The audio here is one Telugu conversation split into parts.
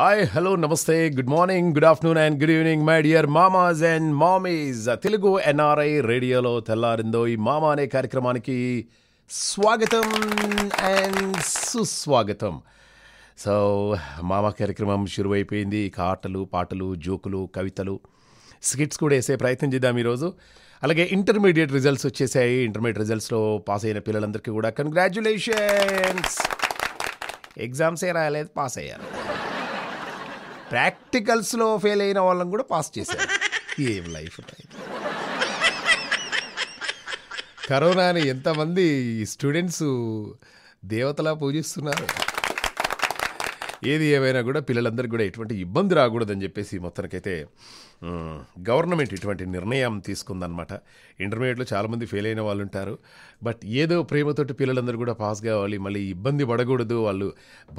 హాయ్ హలో నమస్తే good morning good afternoon and good evening my dear మామాస్ అండ్ మామీజ్ తెలుగు ఎన్ఆర్ఐ రేడియోలో తెల్లారిందో ఈ మామా అనే కార్యక్రమానికి స్వాగతం అండ్ సుస్వాగతం సో మామా కార్యక్రమం అయిపోయింది ఇక ఆటలు పాటలు జోకులు కవితలు స్కిట్స్ కూడా వేసే ప్రయత్నం చేద్దాం ఈరోజు అలాగే ఇంటర్మీడియట్ రిజల్ట్స్ వచ్చేసాయి ఇంటర్మీడియట్ రిజల్ట్స్లో పాస్ అయిన పిల్లలందరికీ కూడా కంగ్రాచులేషన్స్ ఎగ్జామ్సే రాయలేదు పాస్ అయ్యారు ప్రాక్టికల్స్లో ఫెయిల్ అయిన వాళ్ళని కూడా పాస్ చేశారు ఏం లైఫ్ కరోనాని ఎంతమంది స్టూడెంట్స్ దేవతలా పూజిస్తున్నారు ఏది ఏమైనా కూడా పిల్లలందరికీ కూడా ఎటువంటి ఇబ్బంది రాకూడదని చెప్పేసి మొత్తానికైతే గవర్నమెంట్ ఇటువంటి నిర్ణయం తీసుకుందనమాట ఇంటర్మీడియట్లో చాలామంది ఫెయిల్ అయిన వాళ్ళు ఉంటారు బట్ ఏదో ప్రేమతోటి పిల్లలందరూ కూడా పాస్ కావాలి మళ్ళీ ఇబ్బంది పడకూడదు వాళ్ళు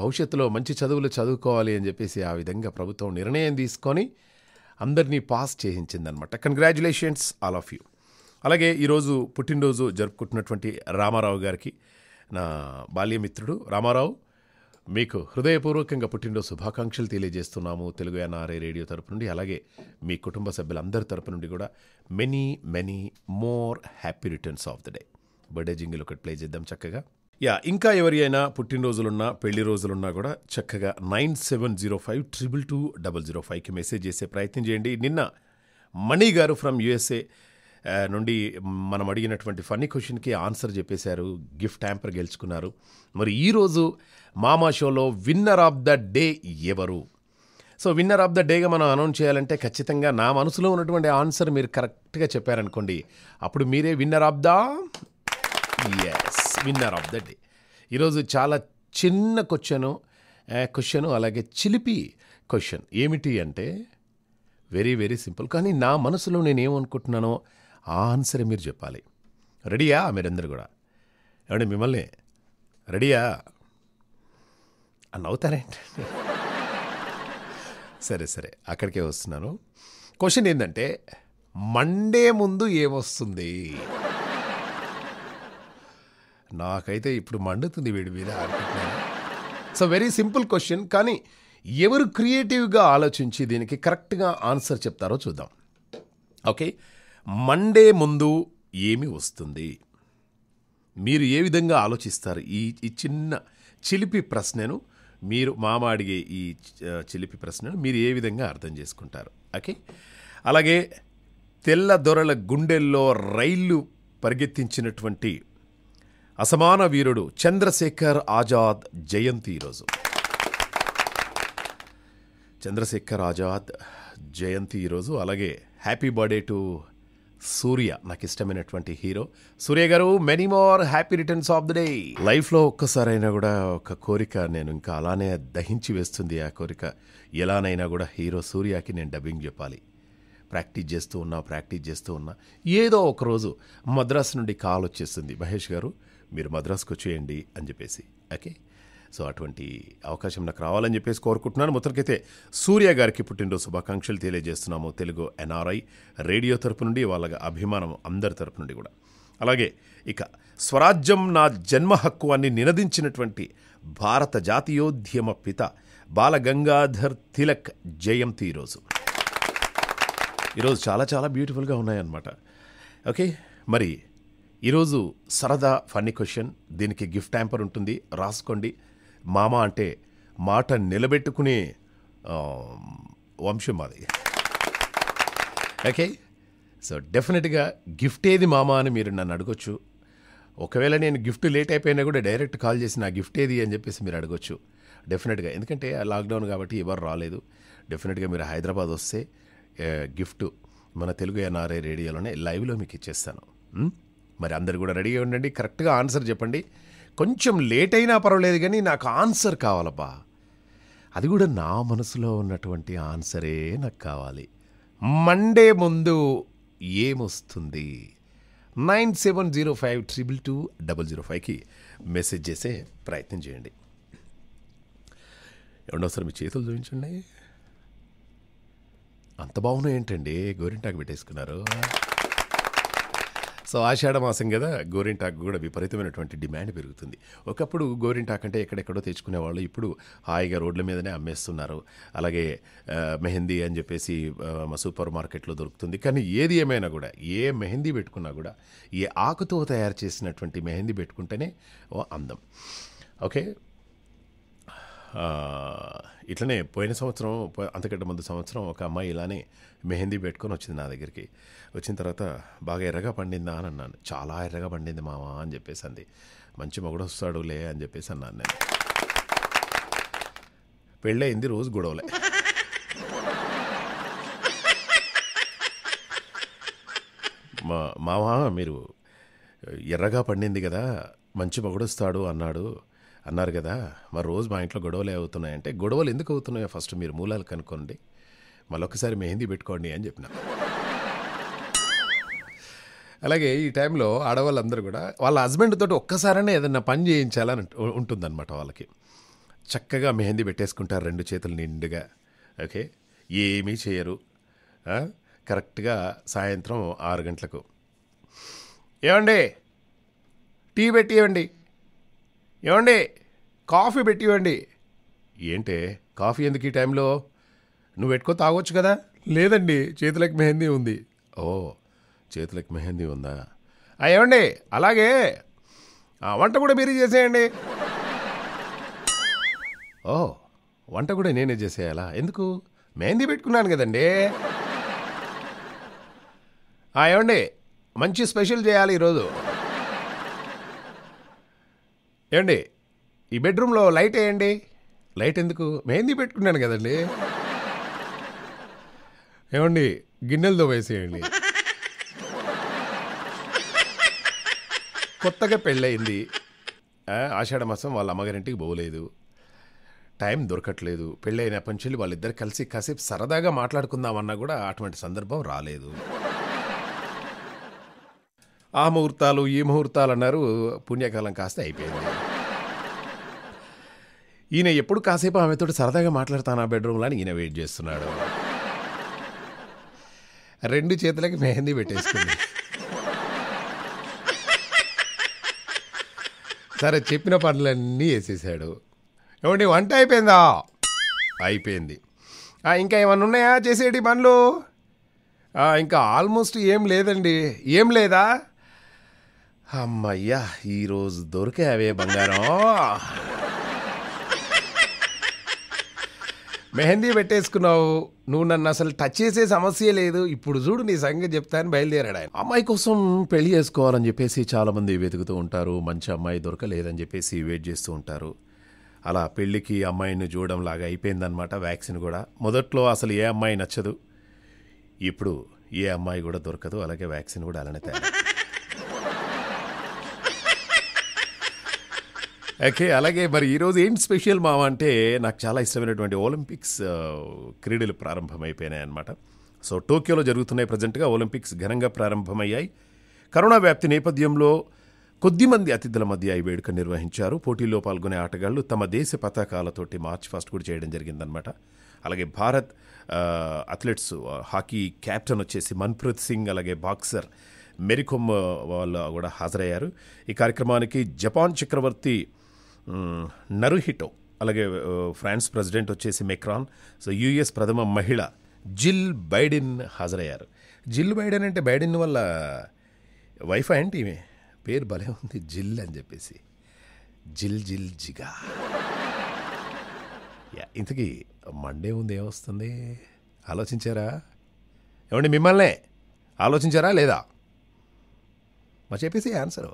భవిష్యత్తులో మంచి చదువులు చదువుకోవాలి అని చెప్పేసి ఆ విధంగా ప్రభుత్వం నిర్ణయం తీసుకొని అందరినీ పాస్ చేయించిందనమాట కంగ్రాచులేషన్స్ ఆల్ ఆఫ్ యూ అలాగే ఈరోజు పుట్టినరోజు జరుపుకుంటున్నటువంటి రామారావు గారికి నా బాల్యమిత్రుడు రామారావు మీకు హృదయపూర్వకంగా పుట్టినరోజు శుభాకాంక్షలు తెలియజేస్తున్నాము తెలుగు ఎన్ఆర్ఐ రేడియో తరపు నుండి అలాగే మీ కుటుంబ సభ్యులందరి తరపు నుండి కూడా many many more happy returns of the day birthday jingle ఒకటి ప్లే చేద్దాం చక్కగా యా ఇంకా ఎవరి అయినా పుట్టినరోజులున్నా పెళ్లి రోజులున్నా కూడా చక్కగా nine seven zero five triple two double zero ఫైవ్కి మెసేజ్ చేసే ప్రయత్నం చేయండి నిన్న మణి గారు ఫ్రమ్ యుఎస్ఏ నుండి మనం అడిగినటువంటి ఫన్నీ క్వశ్చన్కి ఆన్సర్ చెప్పేశారు గిఫ్ట్ ట్యాంపర్ గెలుచుకున్నారు మరి ఈరోజు మామా షోలో విన్నర్ ఆఫ్ ద డే ఎవరు సో విన్నర్ ఆఫ్ ద డేగా మనం అనౌన్స్ చేయాలంటే ఖచ్చితంగా నా మనసులో ఉన్నటువంటి ఆన్సర్ మీరు కరెక్ట్గా చెప్పారనుకోండి అప్పుడు మీరే విన్నర్ ఆఫ్ ద ఎస్ విన్నర్ ఆఫ్ ద డే ఈరోజు చాలా చిన్న క్వశ్చను క్వశ్చను అలాగే చిలిపి క్వశ్చన్ ఏమిటి అంటే వెరీ వెరీ సింపుల్ కానీ నా మనసులో నేను ఏమనుకుంటున్నానో ఆ ఆన్సరే మీరు చెప్పాలి రెడీయా మీరందరూ కూడా ఏమంటే మిమ్మల్ని రెడీయా నవ్వుతారేంటి సరే సరే అక్కడికే వస్తున్నాను క్వశ్చన్ ఏంటంటే మండే ముందు ఏమొస్తుంది నాకైతే ఇప్పుడు మండుతుంది వీడి మీద సో వెరీ సింపుల్ క్వశ్చన్ కానీ ఎవరు క్రియేటివ్గా ఆలోచించి దీనికి కరెక్ట్గా ఆన్సర్ చెప్తారో చూద్దాం ఓకే మండే ముందు ఏమి వస్తుంది మీరు ఏ విధంగా ఆలోచిస్తారు ఈ ఈ చిన్న చిలిపి ప్రశ్నను మీరు మామా అడిగే ఈ చిలిపి ప్రశ్నను మీరు ఏ విధంగా అర్థం చేసుకుంటారు ఓకే అలాగే తెల్ల దొరల గుండెల్లో రైళ్ళు పరిగెత్తించినటువంటి అసమాన వీరుడు చంద్రశేఖర్ ఆజాద్ జయంతి ఈరోజు చంద్రశేఖర్ ఆజాద్ జయంతి ఈరోజు అలాగే హ్యాపీ బర్త్డే టు సూర్య నాకు ఇష్టమైనటువంటి హీరో సూర్య గారు many more happy returns of the day లైఫ్లో ఒక్కసారైనా కూడా ఒక కోరిక నేను ఇంకా అలానే దహించి వేస్తుంది ఆ కోరిక ఎలానైనా కూడా హీరో సూర్యకి నేను డబ్బింగ్ చెప్పాలి ప్రాక్టీస్ చేస్తూ ఉన్నా ప్రాక్టీస్ చేస్తూ ఉన్నా ఏదో ఒకరోజు మద్రాసు నుండి కాల్ వచ్చేస్తుంది మహేష్ గారు మీరు మద్రాసుకు వచ్చేయండి అని చెప్పేసి ఓకే సో అటువంటి అవకాశం నాకు రావాలని చెప్పేసి కోరుకుంటున్నాను మొత్తానికైతే సూర్య గారికి పుట్టినరోజు శుభాకాంక్షలు తెలియజేస్తున్నాము తెలుగు ఎన్ఆర్ఐ రేడియో తరపు నుండి వాళ్ళ అభిమానం అందరి తరపు నుండి కూడా అలాగే ఇక స్వరాజ్యం నా జన్మ హక్కు అని నినదించినటువంటి భారత జాతీయోద్యమ పిత బాలగంగాధర్ తిలక్ జయంతి ఈరోజు ఈరోజు చాలా చాలా బ్యూటిఫుల్గా ఉన్నాయన్నమాట ఓకే మరి ఈరోజు సరదా ఫన్నీ క్వశ్చన్ దీనికి గిఫ్ట్ ట్యాంపర్ ఉంటుంది రాసుకోండి మామ అంటే మాట నిలబెట్టుకునే వంశం అది ఓకే సో డెఫినెట్గా గిఫ్ట్ ఏది మామ అని మీరు నన్ను అడగొచ్చు ఒకవేళ నేను గిఫ్ట్ లేట్ అయిపోయినా కూడా డైరెక్ట్ కాల్ చేసి నా గిఫ్ట్ ఏది అని చెప్పేసి మీరు అడగొచ్చు డెఫినెట్గా ఎందుకంటే లాక్డౌన్ కాబట్టి ఎవరు రాలేదు డెఫినెట్గా మీరు హైదరాబాద్ వస్తే గిఫ్ట్ మన తెలుగు ఎన్ఆర్ఐ రేడియోలోనే లైవ్లో మీకు ఇచ్చేస్తాను hmm? మరి అందరు కూడా రెడీగా ఉండండి కరెక్ట్గా ఆన్సర్ చెప్పండి కొంచెం లేట్ అయినా పర్వాలేదు కానీ నాకు ఆన్సర్ కావాలబ్బా అది కూడా నా మనసులో ఉన్నటువంటి ఆన్సరే నాకు కావాలి మండే ముందు ఏమొస్తుంది nine seven zero five triple two double zero ఫైవ్కి మెసేజ్ చేసే ప్రయత్నం చేయండి రెండోసారి మీ చేతులు చూపించండి అంత బాగున్నాయి ఏంటండి గోరింటాకు పెట్టేసుకున్నారు సో ఆషాఢ మాసం కదా గోరింటాకు కూడా విపరీతమైనటువంటి డిమాండ్ పెరుగుతుంది ఒకప్పుడు గోరింటాకు అంటే ఎక్కడెక్కడో తెచ్చుకునేవాళ్ళు ఇప్పుడు హాయిగా రోడ్ల మీదనే అమ్మేస్తున్నారు అలాగే మెహందీ అని చెప్పేసి సూపర్ మార్కెట్లో దొరుకుతుంది కానీ ఏది ఏమైనా కూడా ఏ మెహందీ పెట్టుకున్నా కూడా ఏ ఆకుతో తయారు చేసినటువంటి మెహందీ పెట్టుకుంటేనే ఓ అందం ఓకే ఇట్లనే పోయిన సంవత్సరం అంతకంటే ముందు సంవత్సరం ఒక అమ్మాయి ఇలానే మెహందీ పెట్టుకొని వచ్చింది నా దగ్గరికి వచ్చిన తర్వాత బాగా ఎర్రగా పండిందా అని అన్నాను చాలా ఎర్రగా పండింది మామ అని చెప్పేసి అంది మంచి మొగుడు వస్తాడులే అని చెప్పేసి అన్నాను నేను పెళ్ళయింది రోజు గొడవలే మా మామ మీరు ఎర్రగా పండింది కదా మంచి మొగుడు వస్తాడు అన్నాడు అన్నారు కదా మరి రోజు మా ఇంట్లో గొడవలే అవుతున్నాయంటే గొడవలు ఎందుకు అవుతున్నాయో ఫస్ట్ మీరు మూలాలు కనుక్కోండి మళ్ళొకసారి మెహందీ పెట్టుకోండి అని చెప్పిన అలాగే ఈ టైంలో ఆడవాళ్ళందరూ కూడా వాళ్ళ హస్బెండ్ తోటి ఒక్కసారనే ఏదన్నా పని చేయించాలని ఉంటుందన్నమాట వాళ్ళకి చక్కగా మెహందీ పెట్టేసుకుంటారు రెండు చేతులు నిండుగా ఓకే ఏమీ చేయరు కరెక్ట్గా సాయంత్రం ఆరు గంటలకు ఏమండి టీ పెట్టి ఇవ్వండి ఏమండి కాఫీ పెట్టివ్వండి ఏంటే కాఫీ ఎందుకు ఈ టైంలో నువ్వు పెట్టుకో తాగొచ్చు కదా లేదండి చేతులకు మెహందీ ఉంది ఓ చేతులకు మెహందీ ఉందా ఏమండి అలాగే ఆ వంట కూడా మీరే చేసేయండి ఓ వంట కూడా నేనే చేసేయాలా ఎందుకు మెహందీ పెట్టుకున్నాను కదండి ఏమండి మంచి స్పెషల్ చేయాలి ఈరోజు ఏమండి ఈ బెడ్రూమ్లో లైట్ వేయండి లైట్ ఎందుకు మెహందీ పెట్టుకున్నాను కదండి ఏమండి గిన్నెలతో వేసేయండి కొత్తగా పెళ్ళయింది ఆషాఢ మాసం వాళ్ళ అమ్మగారింటికి పోలేదు టైం దొరకట్లేదు పెళ్ళైన పంచులు వాళ్ళిద్దరు కలిసి కాసేపు సరదాగా మాట్లాడుకుందామన్నా కూడా అటువంటి సందర్భం రాలేదు ఆ ముహూర్తాలు ఈ ముహూర్తాలు అన్నారు పుణ్యకాలం కాస్త అయిపోయింది ఈయన ఎప్పుడు కాసేపు ఆమెతో సరదాగా మాట్లాడతాను ఆ బెడ్రూమ్లో అని ఈయన వెయిట్ చేస్తున్నాడు రెండు చేతులకి మెహందీ పెట్టేసుకుంది సరే చెప్పిన పనులన్నీ వేసేసాడు ఏమండి వంట అయిపోయిందా అయిపోయింది ఇంకా ఏమన్నా ఉన్నాయా చేసేటి పనులు ఇంకా ఆల్మోస్ట్ ఏం లేదండి ఏం లేదా అమ్మయ్యా ఈరోజు దొరికావే బంగారం మెహందీ పెట్టేసుకున్నావు నువ్వు నన్ను అసలు టచ్ చేసే సమస్య లేదు ఇప్పుడు చూడు నీ సంగతి చెప్తాను బయలుదేరాడు ఆయన అమ్మాయి కోసం పెళ్లి చేసుకోవాలని చెప్పేసి చాలామంది వెతుకుతూ ఉంటారు మంచి అమ్మాయి దొరకలేదని చెప్పేసి వెయిట్ చేస్తూ ఉంటారు అలా పెళ్ళికి అమ్మాయిని చూడడం లాగా అయిపోయిందనమాట వ్యాక్సిన్ కూడా మొదట్లో అసలు ఏ అమ్మాయి నచ్చదు ఇప్పుడు ఏ అమ్మాయి కూడా దొరకదు అలాగే వ్యాక్సిన్ కూడా అలానే తయారు ఓకే అలాగే మరి ఈరోజు ఏం స్పెషల్ మావ అంటే నాకు చాలా ఇష్టమైనటువంటి ఒలింపిక్స్ క్రీడలు ప్రారంభమైపోయినాయి అనమాట సో టోక్యోలో జరుగుతున్నాయి ప్రజెంట్గా ఒలింపిక్స్ ఘనంగా ప్రారంభమయ్యాయి కరోనా వ్యాప్తి నేపథ్యంలో కొద్దిమంది అతిథుల మధ్య ఈ వేడుక నిర్వహించారు పోటీల్లో పాల్గొనే ఆటగాళ్లు తమ దేశ పతాకాలతోటి మార్చ్ ఫస్ట్ కూడా చేయడం జరిగిందనమాట అలాగే భారత్ అథ్లెట్స్ హాకీ క్యాప్టెన్ వచ్చేసి మన్ప్రీత్ సింగ్ అలాగే బాక్సర్ మెరికొమ్ వాళ్ళు కూడా హాజరయ్యారు ఈ కార్యక్రమానికి జపాన్ చక్రవర్తి నరుహిటో అలాగే ఫ్రాన్స్ ప్రెసిడెంట్ వచ్చేసి మెక్రాన్ సో యూఎస్ ప్రథమ మహిళ జిల్ బైడెన్ హాజరయ్యారు జిల్ బైడెన్ అంటే బైడెన్ వల్ల వైఫ్ అంటే ఈమె పేరు భలే ఉంది జిల్ అని చెప్పేసి జిల్ జిల్ జిగా ఇంతకీ మండే ఉంది ఏమొస్తుంది ఆలోచించారా ఏమండి మిమ్మల్నే ఆలోచించారా లేదా మరి చెప్పేసి ఆన్సరు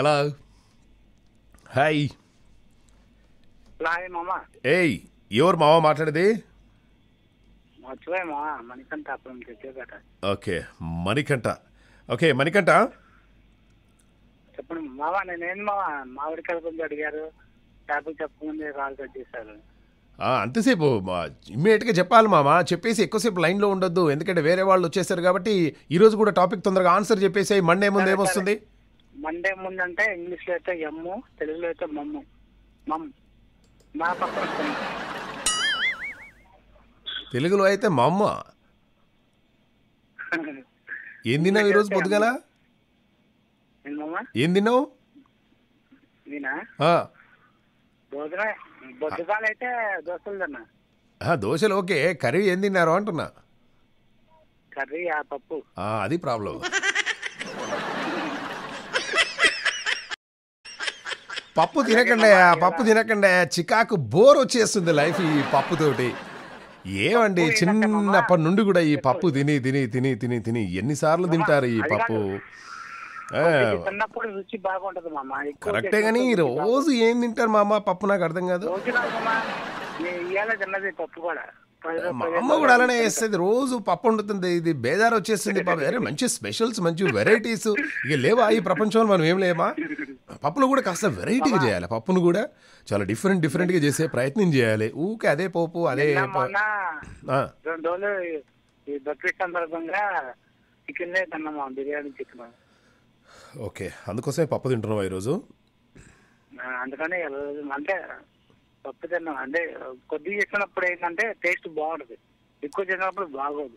ఎలా హాయ్ ఏయ్ ఎవరు మావా మాట్లాడేది ఓకే మణికంఠ ఓకే మణికంఠ చెప్పండి మావా నేనేం మావా మామిడికాయల అడిగారు టాపిక్ చెప్పకముందే కాల్ కట్ చేశారు అంతసేపు ఇమ్మీడియట్గా చెప్పాలి మామ చెప్పేసి ఎక్కువసేపు లైన్లో ఉండొద్దు ఎందుకంటే వేరే వాళ్ళు వచ్చేసారు కాబట్టి ఈరోజు కూడా టాపిక్ తొందరగా ఆన్సర్ చెప్పేసి మండే ముందు ఏమొస్తుంది మండే ముందంటే ఇంగ్లీష్లో అయితే ఎమ్ము తెలుగులో అయితే మమ్ము మమ్ మా పక్కన తెలుగులో అయితే మమ్మ ఏం తిన్నావు ఈరోజు పొద్దుగల ఏం తిన్నావు దోశలు ఓకే కర్రీ ఏం తిన్నారు అంటున్నా కర్రీ పప్పు అది ప్రాబ్లం పప్పు తినకండి పప్పు తినకండి చికాకు బోర్ వచ్చేస్తుంది లైఫ్ ఈ పప్పుతోటి ఏమండి చిన్నప్పటి నుండి కూడా ఈ పప్పు తిని తిని తిని తిని తిని ఎన్నిసార్లు తింటారు ఈ పప్పు కరెక్టే కానీ రోజు ఏం తింటారు మా అమ్మ పప్పు నాకు అర్థం కాదు మా అమ్మ కూడా అలానే వేస్తుంది రోజు పప్పు వండుతుంది ఇది బేదార్ వచ్చేస్తుంది బాబు మంచి స్పెషల్స్ మంచి వెరైటీస్ ఇక లేవా ఈ ప్రపంచంలో మనం ఏం లేమా పప్పులు కూడా కాస్త వెరైటీగా చేయాలి పప్పును కూడా చాలా డిఫరెంట్ డిఫరెంట్ గా చేసే ప్రయత్నం చేయాలి ఊకే అదే పోపు అదే ఓకే అందుకోసమే పప్పు తింటున్నావా ఈరోజు అందుకనే అంటే పప్పు తిన్నాం అంటే కొద్దిగా చెప్పినప్పుడు ఏంటంటే టేస్ట్ బాగుంటుంది ఎక్కువ చేసినప్పుడు బాగోదు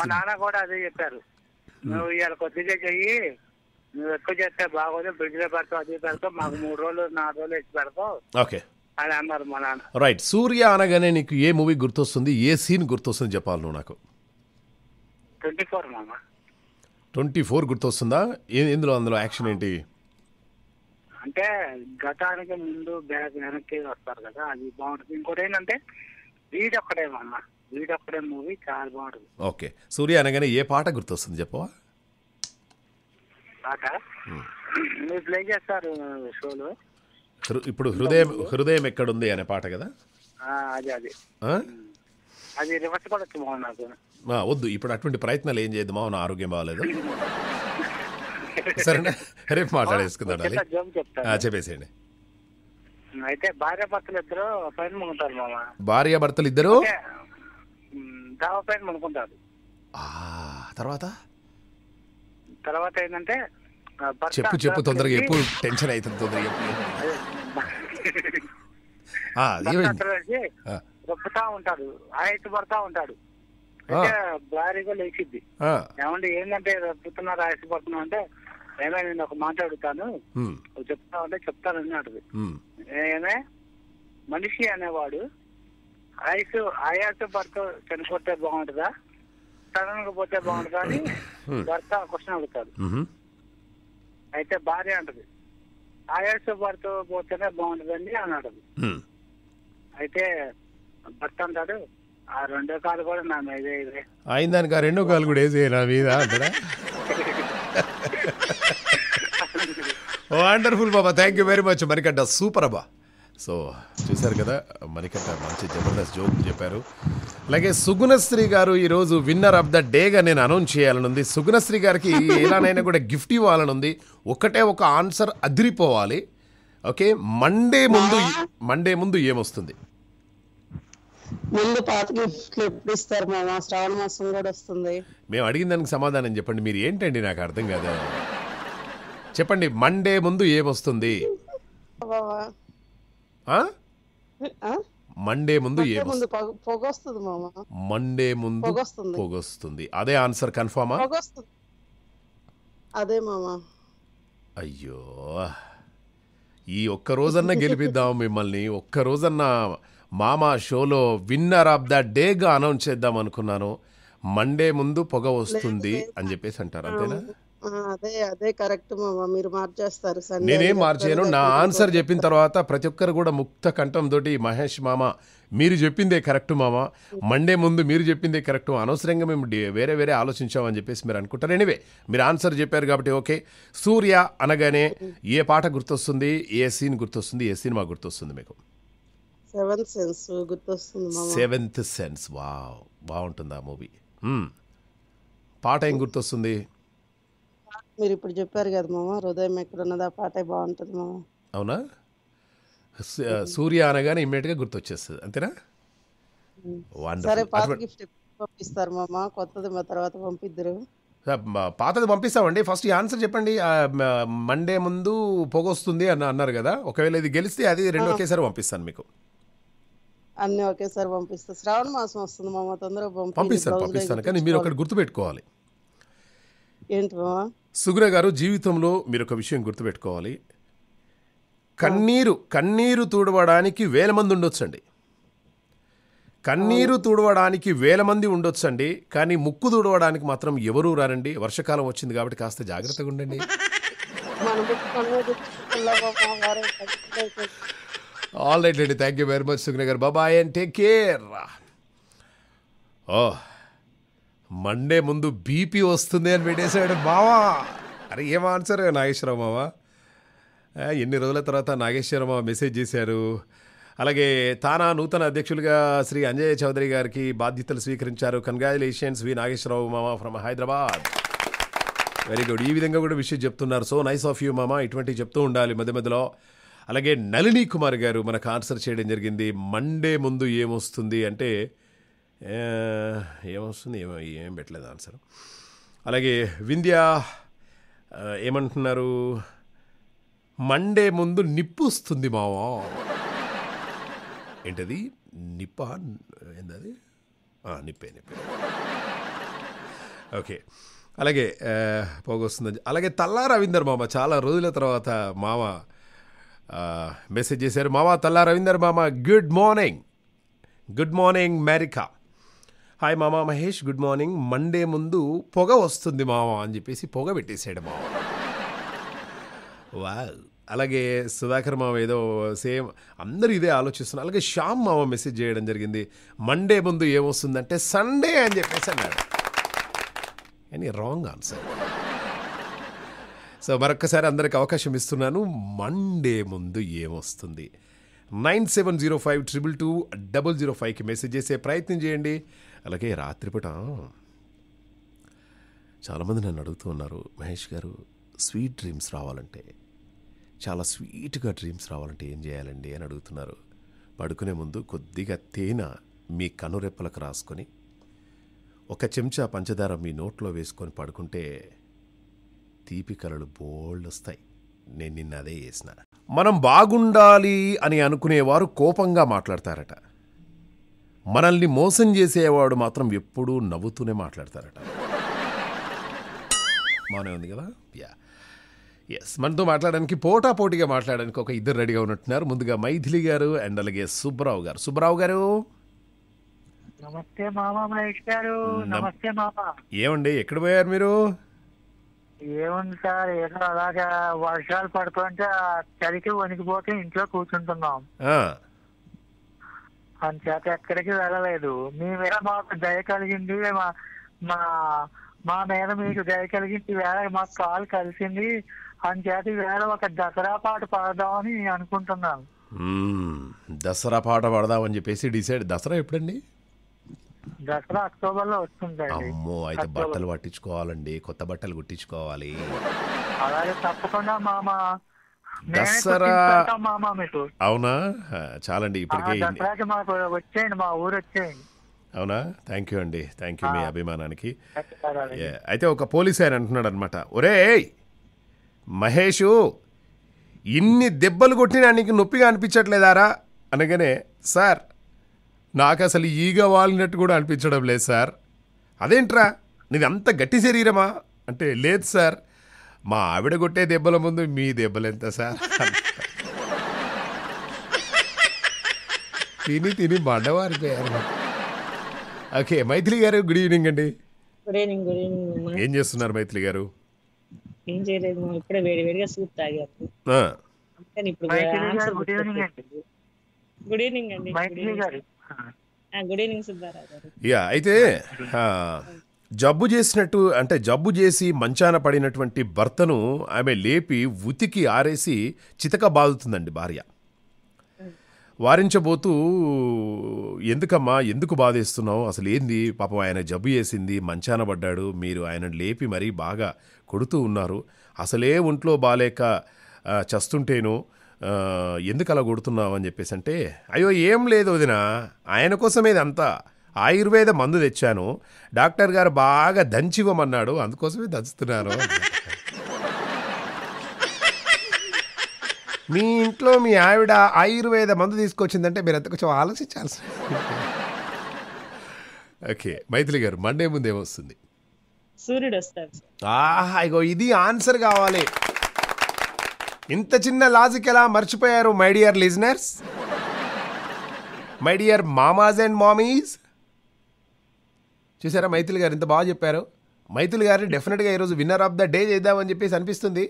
మా నాన్న కూడా అదే చెప్పారు hmm. నువ్వు ఇవాళ కొద్దిగా చెయ్యి నువ్వు ఎక్కువ చేస్తే బాగోదు ఫ్రిడ్జ్ లో పెడతావు అది పెడతావు మాకు మూడు రోజులు నాలుగు రోజులు ఇచ్చి పెడతావు ఓకే అని అన్నారు మా నాన్న రైట్ సూర్య అనగానే నీకు ఏ మూవీ గుర్తొస్తుంది ఏ సీన్ గుర్తొస్తుంది చెప్పాలి నువ్వు నాకు ట్వంటీ ఫోర్ మామ ట్వంటీ ఫోర్ గుర్తొస్తుందా ఏ ఎందులో అందులో యాక్షన్ ఏంటి అంటే గతానికి ముందు బ్యాక్ వెనక్కి వస్తారు కదా అది బాగుంటుంది ఇంకోటి ఏంటంటే వీడొక్కడేమో అన్న ఒక్కడే మూవీ చాలా బాగుంటుంది ఓకే సూర్య అనగానే ఏ పాట గుర్తొస్తుంది చెప్పవా పాట మీరు ప్లే చేస్తారు షోలో ఇప్పుడు హృదయం హృదయం ఎక్కడుంది అనే పాట కదా అదే అదే అది రివర్స్ పడచ్చు వద్దు ఇప్పుడు అటువంటి ప్రయత్నాలు ఏం చేయదు మా ఆరోగ్యం బాగాలేదు సరేనా రేపు మాట్లాడేసుకుందాం చెప్పేసేయండి అయితే భార్య భర్తలు ఇద్దరు పైన మునుగుతారు మామ భార్య భర్తలు ఇద్దరు దావ పైన మునుకుంటారు తర్వాత తర్వాత ఏంటంటే చెప్పు చెప్పు తొందరగా ఎప్పుడు టెన్షన్ అవుతుంది తొందరగా రొప్పుతా ఉంటాడు ఆయత్తు పడతా ఉంటాడు భారీగా లేచిద్ది ఏమంటే ఏంటంటే రొప్పుతున్నారు ఆయత్తు పడుతున్నా అంటే అయినా నేను ఒక మాట్లాడుతాను చెప్తా అంటే చెప్తానన్నాడు నేనే మనిషి అనేవాడు ఆయుసు ఆయాస భర్త చనిపోతే బాగుంటుందా సడన్ పోతే బాగుంటుందా అని భర్త క్వశ్చన్ అడుగుతాడు అయితే భార్య అంటది ఆయాస భర్త పోతేనే బాగుంటుందండి అన్నాడు అయితే భర్త అంటాడు ఆ రెండో కాలు కూడా నా మీద ఇదే అయిందానికి ఆ రెండో కాలు కూడా వేసేయనా మీద అంటాడా వండర్ఫుల్ బాబా thank you very much Manikanta super అబ్బా సో చూశారు కదా మణికంట మంచి జబర్దస్త్ జోక్ చెప్పారు అలాగే సుగుణశ్రీ గారు ఈరోజు విన్నర్ ఆఫ్ ద డేగా నేను అనౌన్స్ చేయాలని ఉంది సుగుణశ్రీ గారికి ఎలానైనా కూడా గిఫ్ట్ ఇవ్వాలని ఉంది ఒకటే ఒక ఆన్సర్ అదిరిపోవాలి ఓకే మండే ముందు మండే ముందు ఏమొస్తుంది ముందు పాత గిఫ్ట్లు ఎప్పుడు ఇస్తారు శ్రావణ మాసం కూడా వస్తుంది మేము అడిగిన దానికి సమాధానం చెప్పండి మీరు ఏంటండి నాకు అర్థం కాదు చెప్పండి మండే ముందు ఏమొస్తుంది మండే ముందు పొగ- మండే ముందు పొగొస్తుంది. అదే ఆన్సర్ కన్ఫర్మ్ అదే మామా అయ్యో ఈ ఒక్క రోజన్నా గెలిపిద్దాం మిమ్మల్ని ఒక్క రోజన్నా మామా షోలో విన్నర్ ఆఫ్ ద డేగా అనౌన్స్ చేద్దాం అనుకున్నాను మండే ముందు పొగ వస్తుంది అని చెప్పేసి అంటారు అంతేనా అదే అదే కరెక్ట్ మీరు మార్చేస్తారు నేనేం మార్చేయను నా ఆన్సర్ చెప్పిన తర్వాత ప్రతి ఒక్కరు కూడా ముక్త కంఠం తోటి మహేష్ మామ మీరు చెప్పిందే కరెక్ట్ మామ మండే ముందు మీరు చెప్పిందే కరెక్ట్ అనవసరంగా మేము వేరే వేరే ఆలోచించామని చెప్పేసి మీరు అనుకుంటారు ఎనివే మీరు ఆన్సర్ చెప్పారు కాబట్టి ఓకే సూర్య అనగానే ఏ పాట గుర్తొస్తుంది ఏ సీన్ గుర్తొస్తుంది ఏ సినిమా గుర్తొస్తుంది మీకు సెవెంత్ సెన్స్ గుర్తొస్తుంది సెవెంత్ సెన్స్ వా బాగుంటుంది ఆ మూవీ పాట ఏం గుర్తొస్తుంది మీరు ఇప్పుడు చెప్పారు కదా మామ హృదయం ఎక్కడ ఉన్నది ఆ పాట బాగుంటుంది మామ అవునా సూర్య అనగానే ఇమ్మీడియట్ గా గుర్తొచ్చేస్తుంది అంతేనా సరే పాత గిఫ్ట్ పంపిస్తారు మామ కొత్తది మా తర్వాత పంపిద్దరు పాతది పంపిస్తామండి ఫస్ట్ ఆన్సర్ చెప్పండి మండే ముందు పొగొస్తుంది అని అన్నారు కదా ఒకవేళ ఇది గెలిస్తే అది రెండు ఒకేసారి పంపిస్తాను మీకు అన్ని ఒకేసారి పంపిస్తా శ్రావణ మాసం వస్తుంది మా తొందరగా పంపిస్తాను పంపిస్తాను కానీ మీరు ఒకటి గుర్తుపెట్టుకోవాలి ఏంటి మామ సుగ్ర గారు జీవితంలో మీరు ఒక విషయం గుర్తుపెట్టుకోవాలి కన్నీరు కన్నీరు తూడవడానికి వేల మంది ఉండొచ్చండి కన్నీరు తుడవడానికి వేల మంది ఉండొచ్చండి కానీ ముక్కు తుడవడానికి మాత్రం ఎవరూ రారండి వర్షకాలం వచ్చింది కాబట్టి కాస్త జాగ్రత్తగా ఉండండి ఆల్ రైట్ అండి thank you very much Sugna గారు బాబాయ్ అండ్ టేక్ కేర్ ఓ మండే ముందు బీపీ వస్తుంది అని పెట్టేసాడు బావా అరే ఏం ఆన్సర్ నాగేశ్వరరావు మావా ఎన్ని రోజుల తర్వాత నాగేశ్వరరావు మావ మెసేజ్ చేశారు అలాగే తానా నూతన అధ్యక్షులుగా శ్రీ అంజయ్ చౌదరి గారికి బాధ్యతలు స్వీకరించారు కంగ్రాచులేషన్స్ వి నాగేశ్వరరావు మామ ఫ్రమ్ హైదరాబాద్ వెరీ గుడ్ ఈ విధంగా కూడా విషయం చెప్తున్నారు సో నైస్ ఆఫ్ యూ మామ ఇటువంటివి చెప్తూ ఉండాలి మధ్య మధ్యలో అలాగే నళిని కుమార్ గారు మనకు ఆన్సర్ చేయడం జరిగింది మండే ముందు ఏమొస్తుంది అంటే ఏమొస్తుంది ఏమో ఏం పెట్టలేదు ఆన్సర్ అలాగే వింధ్య ఏమంటున్నారు మండే ముందు వస్తుంది మావా ఏంటది నిప్ప ఏంటది నిప్పే నిప్పే ఓకే అలాగే పోగొస్తుంది అలాగే తల్లారవీందర్ మామ చాలా రోజుల తర్వాత మామ మెసేజ్ చేశారు మామ తల్లా రవీందర్ మామ గుడ్ మార్నింగ్ గుడ్ మార్నింగ్ మెరికా హాయ్ మామ మహేష్ గుడ్ మార్నింగ్ మండే ముందు పొగ వస్తుంది మామ అని చెప్పేసి పొగ పెట్టేశాడు మామ వా అలాగే సుధాకర్ మామ ఏదో సేమ్ అందరూ ఇదే ఆలోచిస్తున్నారు అలాగే శ్యామ్ మామ మెసేజ్ చేయడం జరిగింది మండే ముందు ఏమొస్తుందంటే సండే అని చెప్పేసి అన్నాడు ఎనీ రాంగ్ ఆన్సర్ సో మరొక్కసారి అందరికి అవకాశం ఇస్తున్నాను మండే ముందు ఏమొస్తుంది nine seven zero five triple two double zero ఫైవ్కి మెసేజ్ చేసే ప్రయత్నం చేయండి అలాగే రాత్రిపూట చాలామంది నన్ను అడుగుతూ ఉన్నారు మహేష్ గారు స్వీట్ డ్రీమ్స్ రావాలంటే చాలా స్వీట్గా డ్రీమ్స్ రావాలంటే ఏం చేయాలండి అని అడుగుతున్నారు పడుకునే ముందు కొద్దిగా తేనె మీ కనురెప్పలకు రాసుకొని ఒక చెంచా పంచదార మీ నోట్లో వేసుకొని పడుకుంటే తీపి కలలు బోల్డ్ వస్తాయి నేను నిన్న అదే చేసిన మనం బాగుండాలి అని అనుకునేవారు కోపంగా మాట్లాడతారట మనల్ని మోసం చేసేవాడు మాత్రం ఎప్పుడూ నవ్వుతూనే మాట్లాడతారట మానే ఉంది కదా యా ఎస్ మనతో మాట్లాడడానికి పోటా పోటీగా మాట్లాడడానికి ఒక ఇద్దరు రెడీగా ఉన్నట్టున్నారు ముందుగా మైథిలి గారు అండ్ అలాగే సుబ్బారావు గారు సుబ్బారావు గారు నమస్తే మామ మహేష్ గారు నమస్తే మామ ఏమండి ఎక్కడ పోయారు మీరు ఏముంది సార్ ఏదో అలాగా వర్షాలు పడుతుంటే చలికి వణికిపోతే ఇంట్లో కూర్చుంటున్నాం అందుచేత ఎక్కడికి వెళ్ళలేదు మీ మీద మాకు దయ కలిగింది మా మా మా మీద మీకు దయ కలిగింది వేళ మాకు కాలు కలిసింది అందుచేత వేళ ఒక దసరా పాట పాడదామని అనుకుంటున్నాను దసరా పాట పాడదామని చెప్పేసి డిసైడ్ దసరా ఎప్పుడండి దసరా అక్టోబర్ లో అమ్మో అయితే బట్టలు పట్టించుకోవాలండి కొత్త బట్టలు కుట్టించుకోవాలి అలాగే తప్పకుండా మామ దసరా మీకు అవునా చాలండి ఇప్పటికే వచ్చేయండి మా ఊరు వచ్చేయండి అవునా థ్యాంక్ యూ అండి థ్యాంక్ యూ మీ అభిమానానికి అయితే ఒక పోలీస్ ఆయన అంటున్నాడు అనమాట ఒరే మహేషు ఇన్ని దెబ్బలు కొట్టినా నీకు నొప్పిగా అనిపించట్లేదారా అనగానే సార్ నాకు అసలు ఈగ వాలినట్టు కూడా అనిపించడం లేదు సార్ అదేంట్రా నీది అంత గట్టి శరీరమా అంటే లేదు సార్ మా ఆవిడ కొట్టే దెబ్బల ముందు మీ దెబ్బలు ఎంత సార్ తిని తిని బండవారిపోయారు ఓకే మైథిలి గారు గుడ్ ఈవినింగ్ అండి ఏం చేస్తున్నారు మైథిలి గారు ఏం చేయలేదు ఇప్పుడే వేడి వేడిగా సూప్ తాగారు గుడ్ ఈవినింగ్ అండి గుడ్ ఈవినింగ్ అండి గుడ్ ఈవినింగ్ యా అయితే జబ్బు చేసినట్టు అంటే జబ్బు చేసి మంచాన పడినటువంటి భర్తను ఆమె లేపి ఉతికి ఆరేసి చితక బాదుతుందండి భార్య వారించబోతూ ఎందుకమ్మా ఎందుకు బాధేస్తున్నావు అసలు ఏంది పాపం ఆయన జబ్బు చేసింది మంచాన పడ్డాడు మీరు ఆయన లేపి మరీ బాగా కొడుతూ ఉన్నారు అసలే ఒంట్లో బాలేక చస్తుంటేనో ఎందుకు అలా కొడుతున్నావు అని చెప్పేసి అంటే అయ్యో ఏం లేదు వదిన ఆయన కోసమే ఇదంతా ఆయుర్వేద మందు తెచ్చాను డాక్టర్ గారు బాగా దంచివ్వమన్నాడు అందుకోసమే దంచుతున్నాను మీ ఇంట్లో మీ ఆవిడ ఆయుర్వేద మందు తీసుకొచ్చిందంటే మీరు ఎంత కొంచెం ఆలోచించాల్సి ఓకే మైథిలి గారు మండే ముందు ఏమొస్తుంది సూర్యుడు వస్తాడు ఆహా ఇగో ఇది ఆన్సర్ కావాలి ఇంత చిన్న లాజిక్ ఎలా మర్చిపోయారు my dear listeners my dear మామాస్ అండ్ మామీస్ చూసారా మైథిలి గారు ఇంత బాగా చెప్పారు మైథిలి గారిని డెఫినెట్గా ఈరోజు విన్నర్ ఆఫ్ ద డే చేద్దామని చెప్పేసి అనిపిస్తుంది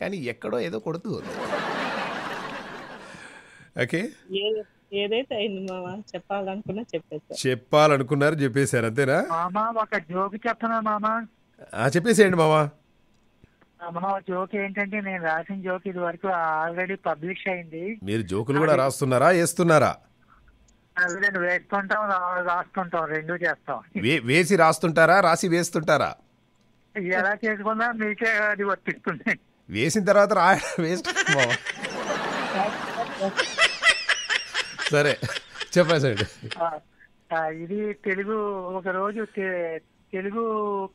కానీ ఎక్కడో ఏదో కొడుతూ ఓకే చెప్పాలనుకున్నారు చెప్పేశారు అంతేనా ఒక మామా చెప్పేసేయండి మామా అమ్మ జోక్ ఏంటంటే నేను రాసిన జోక్ ఇది వరకు ఆల్రెడీ పబ్లిష్ అయింది మీరు జోకులు కూడా రాస్తున్నారా వేస్తున్నారా అదే వేస్తుంటాం రాస్తుంటాం రెండు చేస్తాం వేసి రాస్తుంటారా రాసి వేస్తుంటారా ఎలా చేసుకున్నా మీకే అది వర్తిస్తుంది వేసిన తర్వాత రా వేస్తున్నా సరే చెప్పండి ఇది తెలుగు ఒక రోజు తెలుగు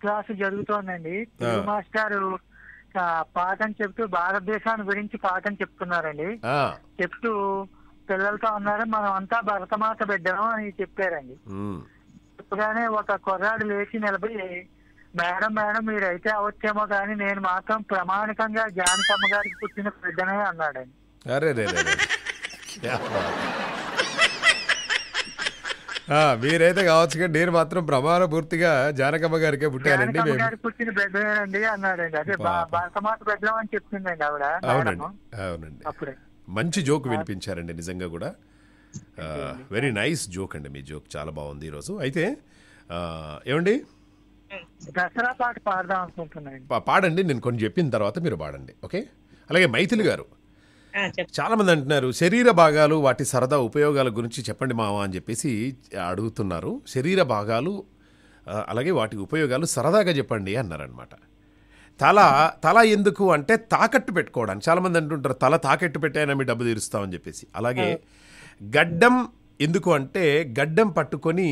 క్లాస్ జరుగుతోందండి తెలుగు మాస్టారు పాఠం చెప్తూ భారతదేశాన్ని గురించి పాఠం చెప్తున్నారండి చెప్తూ పిల్లలతో ఉన్నారు మనం అంతా భరతమాత బిడ్డము అని చెప్పారండి చెప్పగానే ఒక కుర్రాడు లేచి నిలబడి మేడం మేడం మీరైతే అవచ్చేమో కానీ నేను మాత్రం ప్రమాణికంగా జానకమ్మ గారికి పుట్టిన బిడ్డనే అన్నాడండి అరే మీరైతే కావచ్చు కానీ నేను మాత్రం ప్రమాణ పూర్తిగా జానకమ్మ గారికే పుట్టానండి అవునండి అవునండి మంచి జోక్ వినిపించారండి నిజంగా కూడా వెరీ నైస్ జోక్ అండి మీ జోక్ చాలా బాగుంది ఈరోజు అయితే ఏమండి దసరా పాట పాడదాం అనుకుంటున్నాను పాడండి నేను కొన్ని చెప్పిన తర్వాత మీరు పాడండి ఓకే అలాగే మైథిలి గారు చాలా మంది అంటున్నారు శరీర భాగాలు వాటి సరదా ఉపయోగాల గురించి చెప్పండి మావా అని చెప్పేసి అడుగుతున్నారు శరీర భాగాలు అలాగే వాటి ఉపయోగాలు సరదాగా చెప్పండి అన్నారనమాట తల తల ఎందుకు అంటే తాకట్టు పెట్టుకోవడానికి చాలామంది అంటుంటారు తల తాకట్టు పెట్టాయినా మీ డబ్బు తీరుస్తామని చెప్పేసి అలాగే గడ్డం ఎందుకు అంటే గడ్డం పట్టుకొని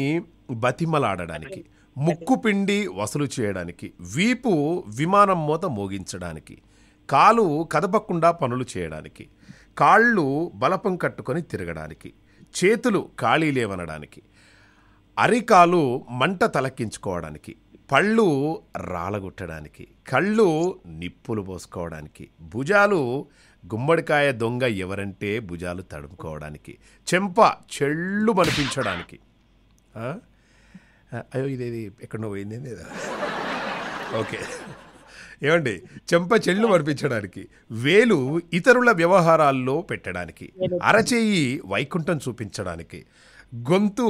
బతిమలాడడానికి ముక్కు పిండి వసూలు చేయడానికి వీపు విమానం మూత మోగించడానికి కాలు కదపకుండా పనులు చేయడానికి కాళ్ళు బలపం కట్టుకొని తిరగడానికి చేతులు ఖాళీ లేవనడానికి అరికాలు మంట తలకించుకోవడానికి పళ్ళు రాలగొట్టడానికి కళ్ళు నిప్పులు పోసుకోవడానికి భుజాలు గుమ్మడికాయ దొంగ ఎవరంటే భుజాలు తడుముకోవడానికి చెంప చెళ్ళు మనిపించడానికి అయ్యో ఇదేది ఎక్కడో పోయింది ఓకే ఏమండి చెంప చెల్లు మరిపించడానికి వేలు ఇతరుల వ్యవహారాల్లో పెట్టడానికి అరచేయి వైకుంఠం చూపించడానికి గొంతు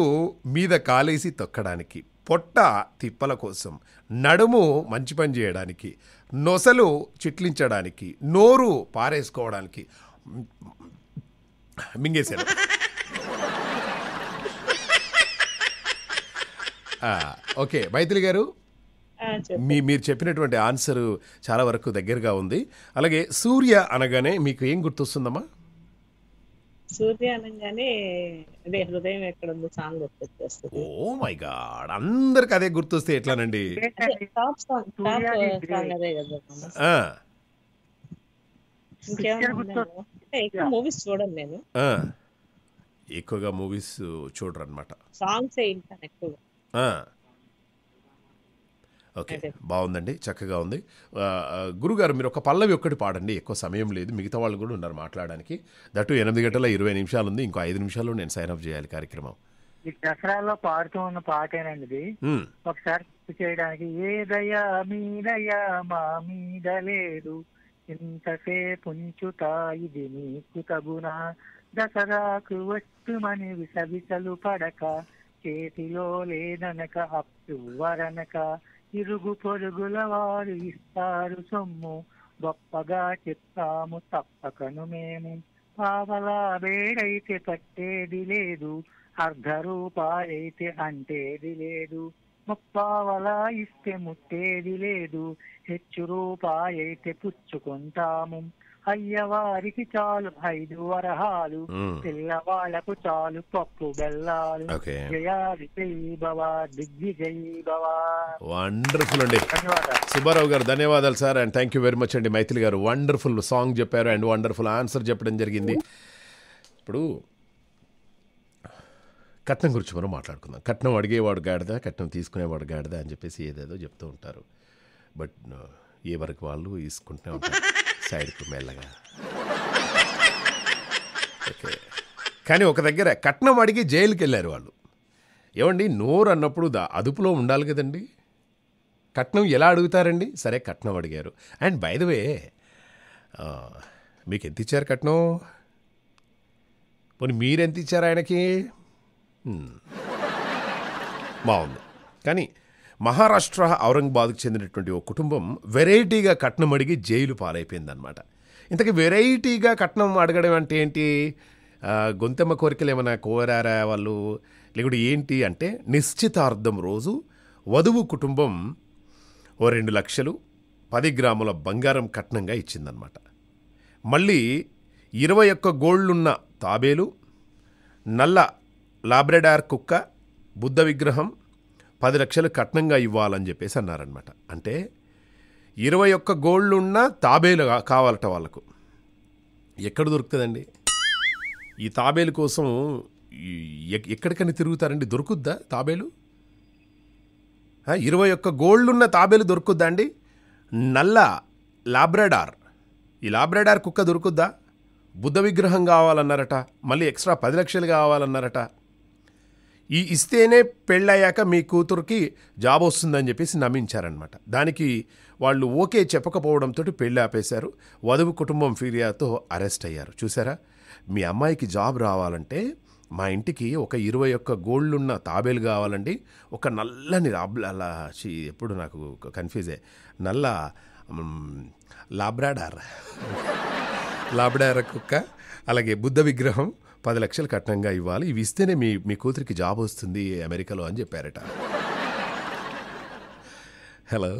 మీద కాలేసి తొక్కడానికి పొట్ట తిప్పల కోసం నడుము మంచి పని చేయడానికి నొసలు చిట్లించడానికి నోరు పారేసుకోవడానికి మింగేశారు ఓకే మైథిలి గారు మీ మీరు చెప్పినటువంటి ఆన్సర్ చాలా వరకు దగ్గరగా ఉంది అలాగే సూర్య అనగానే మీకు ఏం గుర్తొస్తుందమ్మా సూర్య అనగానే అదే హృదయం ఎక్కడ ఉంది సాంగ్ గుర్తొచ్చేస్తుంది ఓ మై గాడ్ అందరికి అదే గుర్తొస్తే ఎట్లానండి టాప్ సాంగ్ టాప్ సాంగ్ అదే కదా ఎక్కువ మూవీస్ చూడను నేను ఎక్కువగా మూవీస్ చూడరు అనమాట సాంగ్స్ వింటాను ఎక్కువగా ఓకే బాగుందండి చక్కగా ఉంది గురుగారు మీరు ఒక పల్లవి ఒక్కటి పాడండి ఎక్కువ సమయం లేదు మిగతా వాళ్ళు కూడా ఉన్నారు మాట్లాడడానికి దట్టు ఎనిమిది గంటల ఇరవై నిమిషాలు ఉంది ఇంకో ఐదు నిమిషాలు నేను సైన్ అప్ చేయాలి కార్యక్రమం దసరాలో పాడుతూ ఉన్న పాటేనండి ఇది ఒకసారి చేయడానికి ఏ దయా మీ దయా మా మీద లేదు ఇంతసేపు ఇది నీకు తగునా దసరాకు వస్తుమని విసవిసలు పడక చేతిలో లేదనక అప్పు వరనక ఇరుగు పొరుగుల వారు ఇస్తారు సొమ్ము గొప్పగా చెప్తాము తప్పకను మేము పావలా వేడైతే పట్టేది లేదు అర్ధ రూపాయైతే అంటేది లేదు ముప్పావలా ఇస్తే ముట్టేది లేదు హెచ్చు రూపాయైతే పుచ్చుకుంటాము అయ్యవారికి చాలు ఐదు వరహాలు పిల్లవాళ్ళకు చాలు పప్పు బెల్లాలు జయాది జైభవా దిగ్గి జైభవా వండర్ఫుల్ అండి సుబ్బారావు గారు ధన్యవాదాలు sir and thank you very much అండి మైథిలి గారు వండర్ఫుల్ సాంగ్ చెప్పారు అండ్ వండర్ఫుల్ ఆన్సర్ చెప్పడం జరిగింది ఇప్పుడు కట్నం గురించి మనం మాట్లాడుకుందాం కట్నం అడిగేవాడు గాడిదా కట్నం తీసుకునేవాడు గాడిదా అని చెప్పేసి ఏదేదో చెప్తూ ఉంటారు బట్ ఏ వరకు వాళ్ళు తీసుకుంటూ ఉంటారు సైడ్కు మెల్లగా ఓకే కానీ ఒక దగ్గర కట్నం అడిగి జైలుకి వెళ్ళారు వాళ్ళు ఏమండి నోరు అన్నప్పుడు దా అదుపులో ఉండాలి కదండి కట్నం ఎలా అడుగుతారండి సరే కట్నం అడిగారు అండ్ బై ద వే మీకు ఎంత ఇచ్చారు కట్నం పోనీ మీరెంత ఇచ్చారు ఆయనకి బాగుంది కానీ మహారాష్ట్ర ఔరంగాబాద్కు చెందినటువంటి ఒక కుటుంబం వెరైటీగా కట్నం అడిగి జైలు పాలైపోయిందనమాట ఇంతకీ వెరైటీగా కట్నం అడగడం అంటే ఏంటి గొంతెమ్మ కోరికలు ఏమైనా కోరారా వాళ్ళు లేకుంటే ఏంటి అంటే నిశ్చితార్థం రోజు వధువు కుటుంబం ఓ రెండు లక్షలు పది గ్రాముల బంగారం కట్నంగా ఇచ్చిందనమాట మళ్ళీ ఇరవై ఒక్క గోళ్లున్న తాబేలు నల్ల లాబ్రెడార్ కుక్క బుద్ధ విగ్రహం పది లక్షలు కట్నంగా ఇవ్వాలని చెప్పేసి అన్నారనమాట అంటే ఇరవై ఒక్క గోళ్ళు తాబేలు కావాలట వాళ్ళకు ఎక్కడ దొరుకుతుందండి ఈ తాబేలు కోసం ఎక్కడికైనా తిరుగుతారండి దొరుకుద్దా తాబేలు ఇరవై ఒక్క గోళ్ళున్న తాబేలు దొరుకుద్దా అండి నల్ల లాబ్రాడార్ ఈ లాబ్రడార్ కుక్క దొరుకుద్దా బుద్ధ విగ్రహం కావాలన్నారట మళ్ళీ ఎక్స్ట్రా పది లక్షలు కావాలన్నారట ఈ ఇస్తేనే పెళ్ళయ్యాక మీ కూతురికి జాబ్ వస్తుందని చెప్పేసి నమ్మించారనమాట దానికి వాళ్ళు ఓకే చెప్పకపోవడంతో పెళ్ళి ఆపేశారు వధువు కుటుంబం ఫిర్యాదుతో అరెస్ట్ అయ్యారు చూసారా మీ అమ్మాయికి జాబ్ రావాలంటే మా ఇంటికి ఒక ఇరవై ఒక్క గోళ్ళున్న తాబేలు కావాలండి ఒక నల్లని అలా ఎప్పుడు నాకు కన్ఫ్యూజే నల్ల లాబ్రాడార్ లాబ్రాడార్ కుక్క అలాగే బుద్ధ విగ్రహం పది లక్షలు కట్నంగా ఇవ్వాలి ఇవి ఇస్తేనే మీ మీ కూతురికి జాబ్ వస్తుంది అమెరికాలో అని చెప్పారట హలో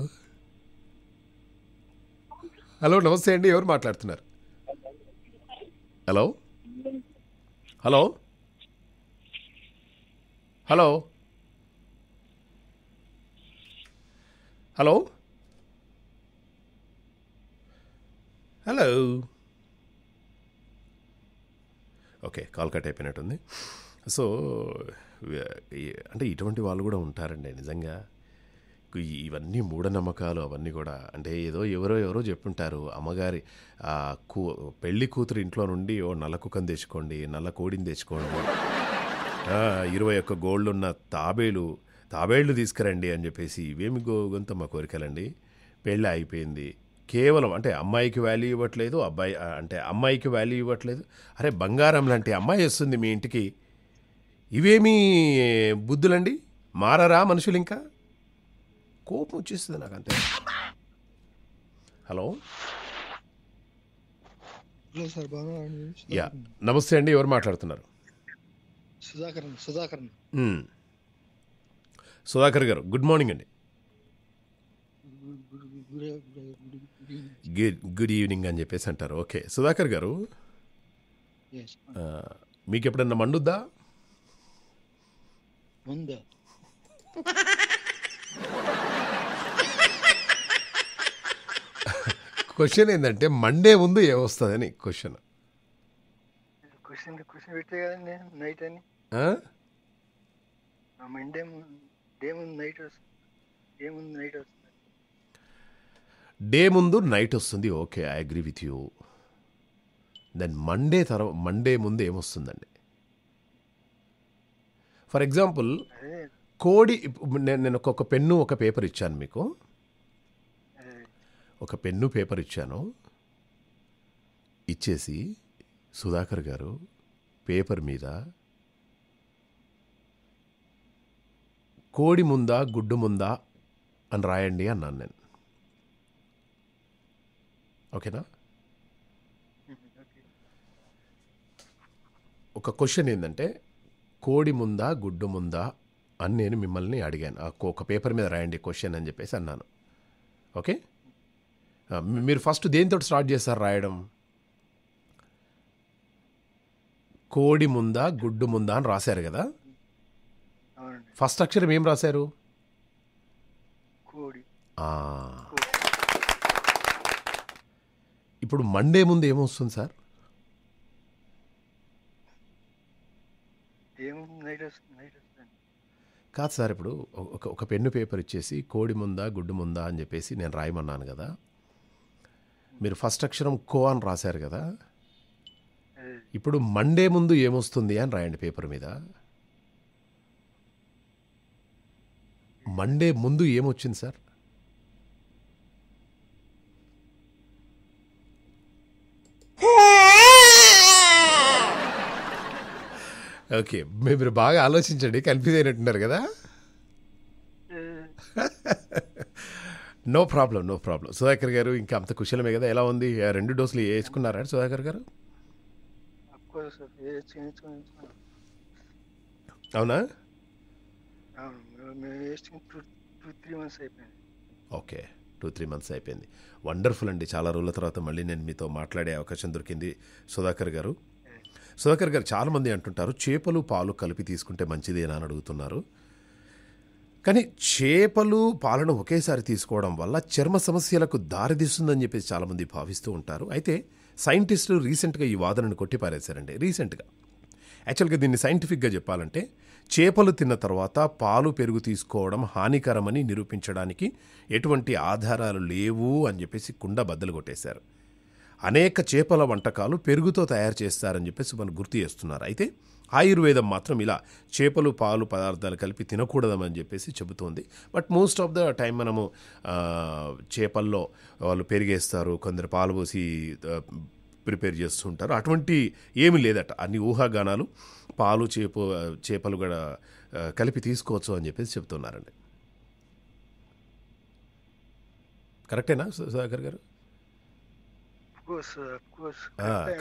హలో నమస్తే అండి ఎవరు మాట్లాడుతున్నారు hello hello hello hello hello okay call cut అయిపోయినట్టుంది సో అంటే ఇటువంటి వాళ్ళు కూడా ఉంటారండి నిజంగా ఇవన్నీ మూఢనమ్మకాలు అవన్నీ కూడా అంటే ఏదో ఎవరో ఎవరో చెప్పుంటారు అమ్మగారి ఆ కూ పెళ్లి కూతురు ఇంట్లో నుండి ఓ నల్ల కుక్కను తెచ్చుకోండి నల్ల కోడిని తెచ్చుకోండి ఇరవై ఒక్క గోల్డ్ ఉన్న తాబేలు తాబేళ్లు తీసుకురండి అని చెప్పేసి ఇవేమి గో గొంత మా కోరికలండి పెళ్ళి అయిపోయింది కేవలం అంటే అమ్మాయికి వాల్యూ ఇవ్వట్లేదు అబ్బాయి అంటే అమ్మాయికి వాల్యూ ఇవ్వట్లేదు అరే బంగారం లాంటి అమ్మాయి వస్తుంది మీ ఇంటికి ఇవేమీ బుద్ధులండి మారరా మనుషులు ఇంకా కోపం వచ్చేస్తుంది నాకు అంతే హలో యా నమస్తే అండి ఎవరు మాట్లాడుతున్నారు సుధాకర్ సుధాకర్ సుధాకర్ గారు గుడ్ మార్నింగ్ అండి గుడ్ గుడ్ ఈవినింగ్ అని చెప్పేసి అంటారు ఓకే సుధాకర్ గారు మీకు ఎప్పుడన్నా మండుద్దా ఉందా క్వశ్చన్ ఏంటంటే మండే ముందు ఏమొస్తుందని క్వశ్చన్ నైట్ అని మండే డే ఏముంది నైట్ వస్తుంది ఏముంది నైట్ వస్తుంది డే ముందు నైట్ వస్తుంది okay I agree with you then Monday తర్వాత మండే ముందు ఏమొస్తుందండి ఫర్ ఎగ్జాంపుల్ కోడి నేను ఒక పెన్ను ఒక పేపర్ ఇచ్చాను మీకు ఒక పెన్ను పేపర్ ఇచ్చాను ఇచ్చేసి సుధాకర్ గారు పేపర్ మీద కోడి ముందా గుడ్డు ముందా అని రాయండి అన్నాను నేను ఓకేనా ఒక క్వశ్చన్ ఏంటంటే కోడి ముందా గుడ్డు ముందా అని నేను మిమ్మల్ని అడిగాను ఒక పేపర్ మీద రాయండి క్వశ్చన్ అని చెప్పేసి అన్నాను ఓకే మీరు ఫస్ట్ దేనితో స్టార్ట్ చేస్తారు రాయడం కోడి ముందా గుడ్డు ముందా అని రాశారు కదా ఫస్ట్ అక్షరం ఏం రాశారు కోడి ఇప్పుడు మండే ముందు ఏమొస్తుంది సార్ కాదు సార్ ఇప్పుడు ఒక ఒక పెన్ను పేపర్ ఇచ్చేసి కోడి ముందా గుడ్డు ముందా అని చెప్పేసి నేను రాయమన్నాను కదా మీరు ఫస్ట్ అక్షరం కో అని రాశారు కదా ఇప్పుడు మండే ముందు ఏమొస్తుంది అని రాయండి పేపర్ మీద మండే ముందు ఏమొచ్చింది సార్ ఓకే మీరు బాగా ఆలోచించండి కన్ఫ్యూజ్ అయినట్టున్నారు కదా no problem no problem Sudhakar గారు ఇంకా అంత కుశలమే కదా ఎలా ఉంది రెండు డోసులు వేసుకున్నారా సుధాకర్ గారు అవునా ఓకే టూ త్రీ మంత్స్ అయిపోయింది వండర్ఫుల్ అండి చాలా రోజుల తర్వాత మళ్ళీ నేను మీతో మాట్లాడే అవకాశం దొరికింది సుధాకర్ గారు సుధాకర్ గారు చాలామంది అంటుంటారు చేపలు పాలు కలిపి తీసుకుంటే మంచిదేనా అని అడుగుతున్నారు కానీ చేపలు పాలను ఒకేసారి తీసుకోవడం వల్ల చర్మ సమస్యలకు దారితీస్తుందని చెప్పేసి చాలామంది భావిస్తూ ఉంటారు అయితే సైంటిస్టులు రీసెంట్గా ఈ వాదనను కొట్టిపారేశారండి రీసెంట్గా యాక్చువల్గా దీన్ని సైంటిఫిక్గా చెప్పాలంటే చేపలు తిన్న తర్వాత పాలు పెరుగు తీసుకోవడం హానికరమని నిరూపించడానికి ఎటువంటి ఆధారాలు లేవు అని చెప్పేసి కుండ బద్దలు కొట్టేశారు అనేక చేపల వంటకాలు పెరుగుతో తయారు చేస్తారని చెప్పేసి మనం గుర్తు చేస్తున్నారు అయితే ఆయుర్వేదం మాత్రం ఇలా చేపలు పాలు పదార్థాలు కలిపి తినకూడదని చెప్పేసి చెబుతోంది but most of the time మనము చేపల్లో వాళ్ళు పెరిగేస్తారు కొందరు పాలు పోసి ప్రిపేర్ చేస్తుంటారు అటువంటి ఏమి లేదట అన్ని ఊహాగానాలు పాలు చేప చేపలు కూడా కలిపి తీసుకోవచ్చు అని చెప్పేసి చెప్తున్నారండి కరెక్టేనా సుధాకర్ గారు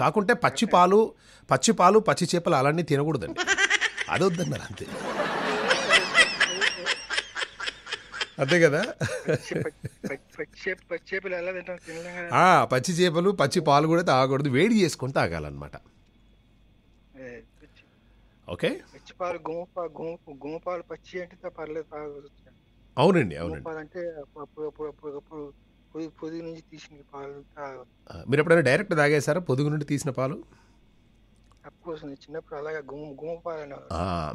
కాకుంటే పచ్చి పాలు పచ్చి పాలు పచ్చి చేపలు అలానే తినకూడదండి అదొద్దన్నారు అంతే అంతే కదా పచ్చి చేపలు పచ్చి పాలు కూడా తాగకూడదు వేడి చేసుకొని తాగాలన్నమాట ఓకే పాలు పచ్చి అంటే పర్లేదు అవునండి అవునండి అంటే పొదుగు నుంచి తీసిన పాలు మీరు ఎప్పుడైనా డైరెక్ట్ తాగేశారా పొదుగు నుండి తీసిన పాలు చిన్నప్పుడు అలాగా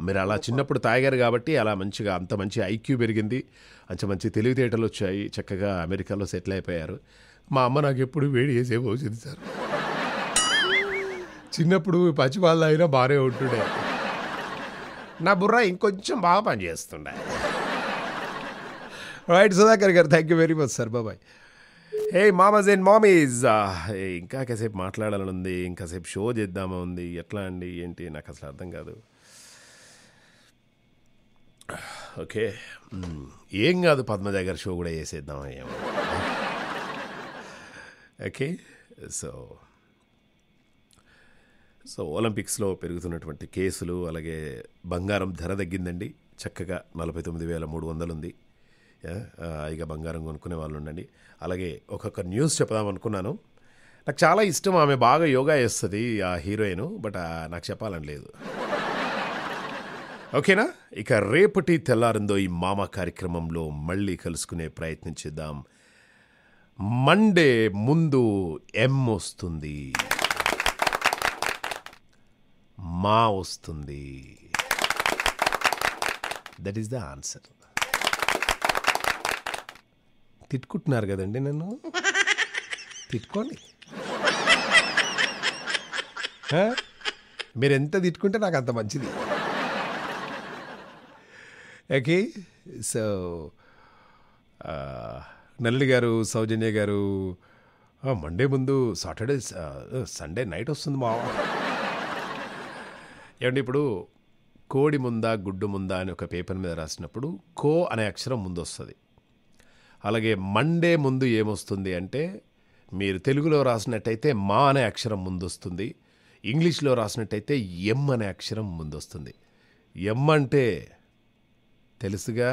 మీరు అలా చిన్నప్పుడు తాగారు కాబట్టి అలా మంచిగా అంత మంచి ఐక్యూ పెరిగింది అంత మంచి తెలివితేటలు వచ్చాయి చక్కగా అమెరికాలో సెటిల్ అయిపోయారు మా అమ్మ నాకు ఎప్పుడు వేడి చేసే భోజనం సార్ చిన్నప్పుడు వాళ్ళ అయినా బాగానే ఉంటుండే నా బుర్ర ఇంకొంచెం బాగా పనిచేస్తుండే రైట్ సుధాకర్ గారు thank you very much sir బాబాయ్ హే మామస్ అండ్ మామీస్ ఇంకా కాసేపు మాట్లాడాలని ఉంది ఇంకాసేపు షో చేద్దామా ఉంది ఎట్లా అండి ఏంటి నాకు అసలు అర్థం కాదు ఓకే ఏం కాదు పద్మజ గారి షో కూడా చేసేద్దామా ఏమో ఓకే సో సో ఒలింపిక్స్లో పెరుగుతున్నటువంటి కేసులు అలాగే బంగారం ధర తగ్గిందండి చక్కగా నలభై తొమ్మిది వేల మూడు వందలు ఉంది ఇక బంగారం కొనుక్కునే వాళ్ళు ఉండండి అలాగే ఒక్కొక్క న్యూస్ చెప్దాం అనుకున్నాను నాకు చాలా ఇష్టం ఆమె బాగా యోగా చేస్తుంది ఆ హీరోయిన్ బట్ నాకు చెప్పాలని లేదు ఓకేనా ఇక రేపటి తెల్లారిందో ఈ మామ కార్యక్రమంలో మళ్ళీ కలుసుకునే ప్రయత్నం చేద్దాం మండే ముందు ఎం వస్తుంది మా వస్తుంది దట్ ఈస్ ద ఆన్సర్ తిట్టుకుంటున్నారు కదండి నన్ను తిట్టుకోండి మీరు ఎంత తిట్టుకుంటే నాకు అంత మంచిది ఓకే సో నల్లి గారు సౌజన్య గారు మండే ముందు సాటర్డే సండే నైట్ వస్తుంది మా ఏమంటే ఇప్పుడు కోడి ముందా గుడ్డు ముందా అని ఒక పేపర్ మీద రాసినప్పుడు కో అనే అక్షరం ముందు వస్తుంది అలాగే మండే ముందు ఏమొస్తుంది అంటే మీరు తెలుగులో రాసినట్టయితే మా అనే అక్షరం ముందొస్తుంది ఇంగ్లీష్లో రాసినట్టయితే ఎమ్ అనే అక్షరం ముందొస్తుంది ఎమ్ అంటే తెలుసుగా